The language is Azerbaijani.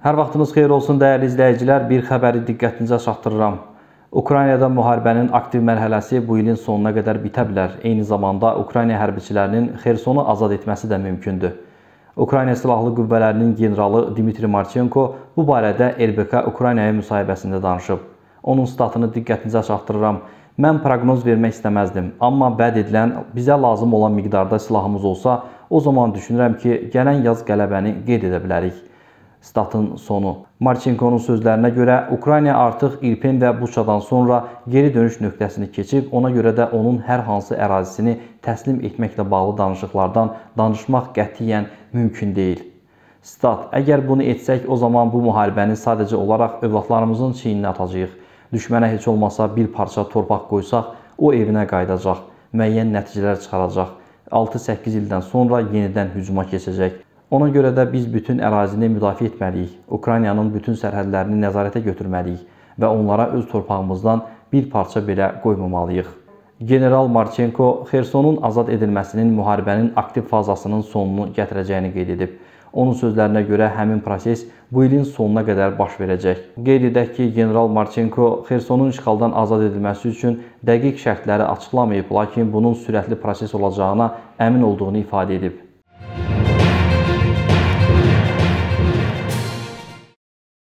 Hər vaxtınız xeyir olsun dəyərli izləyicilər. Bir xəbəri diqqətinizə çatdırıram. Ukraynada müharibənin aktiv mərhələsi bu ilin sonuna qədər bitə bilər. Eyni zamanda Ukrayna hərbiçilərinin Xersonu azad etməsi də mümkündür. Ukrayna Silahlı Qüvvələrinin generalı Dmitri Marchenko bu barədə RBK Ukraynaya müsahibəsində danışıb. Onun statını diqqətinizə çatdırıram. Mən proqnoz vermək istəməzdim, amma bəd edilən bizə lazım olan miqdarda silahımız olsa, o zaman düşünürəm ki, gələn yaz qələbəni qeyd edə bilərik. Statın sonu. Marçenkonun sözlərinə görə Ukrayna artıq İrpen və Buçadan sonra geri dönüş nöqtəsini keçib, ona görə də onun hər hansı ərazisini təslim etməklə bağlı danışıqlardan danışmaq qətiyyən mümkün deyil. Stat: Əgər bunu etsək, o zaman bu müharibəni sadəcə olaraq övladlarımızın çiyninə atacağıq. Düşmənə heç olmasa bir parça torpaq qoysaq, o evinə qayıdacaq, müəyyən nəticələr çıxaracaq. 6-8 ildən sonra yenidən hücuma keçəcək. Ona görə də biz bütün ərazini müdafiə etməliyik, Ukraynanın bütün sərhədlərini nəzarətə götürməliyik və onlara öz torpağımızdan bir parça belə qoymamalıyıq. General Marchenko Xersonun azad edilməsinin müharibənin aktiv fazasının sonunu gətirəcəyini qeyd edib. Onun sözlərinə görə həmin proses bu ilin sonuna qədər baş verəcək. Qeyd edək ki, general Marchenko Xersonun işğaldan azad edilməsi üçün dəqiq şərtləri açıqlamayıb, lakin bunun sürətli proses olacağına əmin olduğunu ifadə edib.